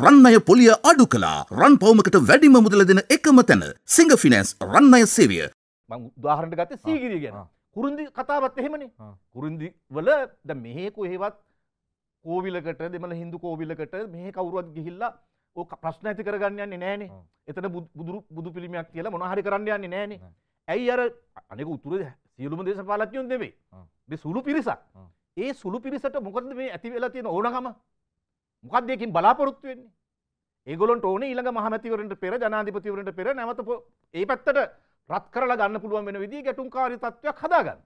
රන්නය පොලිය අඩු කලා රන් පවමකට වැඩිම මුදල දෙන එකම තැන සිංහ ෆිනන්ස් රන්නය සේවිය දාහරට ගත සීගිරිය ගෙන කුරුන්දි කතාවත් එහෙමනේ කුරුන්දි වල ද මෙහෙකු හෙවත් කෝවිලකට දෙමල හිදු කෝවිලකට මෙහ කවරුවත් ගිහිල්ලා ඕක ප්‍රශ්න ඇති කරගන්නයන්නේ නෑනේ එතන බුදුරු බුදු පිළිමයක් කියලා මොනහරි කරන්නයන්නේ නෑනේ ඇයි අර අනෙක උතුර සියලුම දේශපාලත්යොන් දෙවේ සුළු පිරිසක් ඒ සුළු පිරිසට මොකද මේ ඇති වෙලා තියෙන ඕනකම මොකක්දයකින් බලාපොරොත්තු වෙන්නේ ඒගොලොන්ට ඕන ඊළඟ මහමැතිවරට පෙර ජනාධිපතිවරට පෙර නැවත ඒ පැත්තට රත් කරලා ගන්න පුළුවන් වෙන විදි ගැටුම්කාරි තත්ත්වයක් හදාගන්න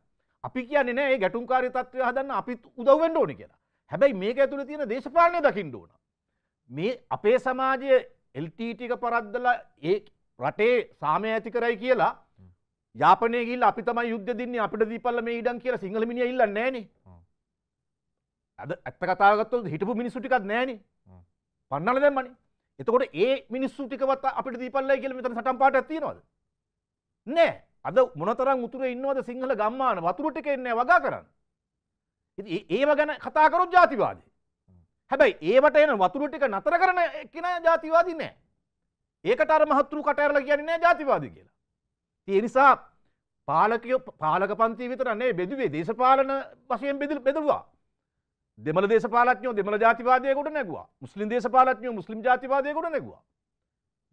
අපි කියන්නේ නෑ ඒ ගැටුම්කාරි තත්ත්වය හදන්න අපි උදව්වෙන්ට ඕනි කියලා හැබැයි මේක ඇතුළ තියෙන දේශපාලනය දකිින් ඕන මේ අපේ සමාජය එල්ටීටික පරද්දලා ඒ රටේ සාමය ඇති කරයි කියලා යාපනයගල් අපි තම යුද්ධ දින්න අපට දීපල්ල මේ ඉඩන් කියලා සිංහලමිනිය ඉල්ල නෑනේ අද ඇත්ත කතාගත්තු හිටපු මිනිස්සු ටිකක් නෑන පන්නල දැම්මනි එතකොට ඒ මිනිස්සු ටිකවත් අපිට දීපල්ලයි කියල මෙතන සටම් පාට ඇතිනවද නෑ අද මොනතර මුතුර ඉන්නවද සිංහල ගම්මාන වතුරට කෙන්නේ වගා කරන්න ඒව ගැන කතාකරු ජාතිවාද හැබැයි ඒවට එන වතුරටික නතර කරන කෙන ජාතිවාදී නෑ ඒකට අර මහත්තුරු කටඇරල කියන්නේ ජාතිවාදී කියලා එනිසා පාලකයෝ පාලක පන්ති විතරන්නේ බෙදුවේ දේශපාලන වශයෙන් බෙදල් බෙදවා දෙමළ දේශපාලඥෝ දෙමළ ජාතිවාදයකට නැගවා මුස්ලිම් දේශපාලඥෝ මුස්ලිම් ජාතිවාදයකට නැගවා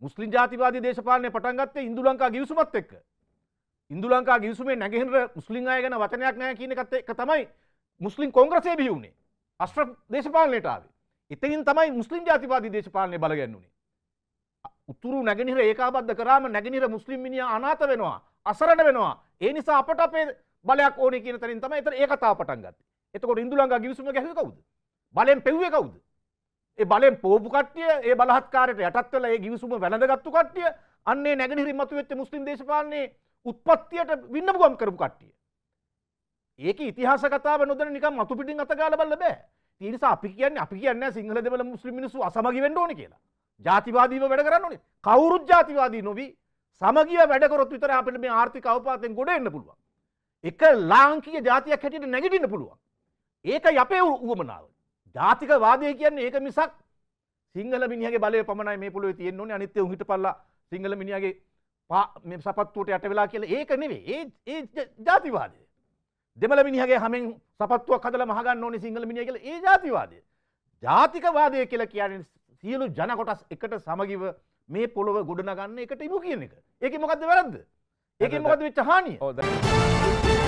මුස්ලිම් ජාතිවාදී දේශපාලනය පටන් ගත්තේ ඉන්දු ලංකා ගිවිසුමත් එක්ක ඉන්දු ලංකා ගිවිසුමේ නැගෙහෙන මුස්ලිම් අය ගැන වචනයක් නැහැ කියන එකත් එක තමයි මුස්ලිම් කොංග්‍රසය බිහි වුණේ අස්ට්‍ර දේශපාලනයට ආවේ එතනින් තමයි මුස්ලිම් ජාතිවාදී දේශපාලනය බලගැන්නුනේ උතුරු නැගෙනහිර ඒකාබද්ධ කරාම නැගෙනහිර මුස්ලිම් මිනිහා අනාථ වෙනවා අසරණ වෙනවා ඒ නිසා අපට අපේ බලයක් ඕනේ කියන තැනින් තමයි ඒතර ඒ කතාව පටන් ගත්තේ එතකොට ඉන්දුලංගා ගිවිසුම ගැහුවේ කවුද? බලෙන් පෙව්වේ කවුද? ඒ බලෙන් පෝපු කට්ටිය ඒ බලහත්කාරයට යටත් වෙලා ඒ ගිවිසුම වැළඳගත්තු කට්ටිය අන්නේ නැගෙනහිරින් මතුවෙච්ච මුස්ලිම් දේශපාලනයේ උත්පත්තියට වින්නපු ගම් කරපු කට්ටිය. ඒක ඉතිහාස කතාව නොදැන නිකන් අතු පිටින් අත ගාලා බලන්න බෑ. ඒ නිසා අපි කියන්නේ අපි කියන්නේ සිංහල දෙමළ මුස්ලිම් මිනිස්සු අසමගි වෙන්න ඕනේ කියලා. ජාතිවාදීව වැඩ කරන්න ඕනේ. කවුරුත් ජාතිවාදී නොවි සමගිය වැඩ කරොත් විතරයි අපිට මේ ආර්ථික අවපාතයෙන් ගොඩ එන්න පුළුවන්. එක ලාංකීය ජාතියක් හැටියට නැගිටින්න පුළුවන්. ඒක යපේ වුවමනාව. ජාතික වාදය කියන්නේ ඒක මිසක් සිංහල මිනිහගේ බලය පමණයි මේ පොළොවේ තියෙන්න ඕනේ අනිත් ඒවා හිට පල්ලා සිංහල මිනිහගේ මේ සපත්තුවට යට වෙලා කියලා ඒක නෙවෙයි. ඒ ඒ ජාතිවාදය. දෙමළ මිනිහගේ හැමෙන් සපත්තුවක් හදලා මහගන්න ඕනේ සිංහල මිනිහ කියලා ඒ ජාතිවාදය. ජාතිකවාදය කියලා කියන්නේ සියලු ජන කොටස් එකට සමගිව මේ පොළොව ගොඩනගන්න එකට ඉමු කියන එක. ඒකේ මොකද්ද වැරද්ද? ඒකේ මොකද්ද වෙච්ච හානිය? ඔව්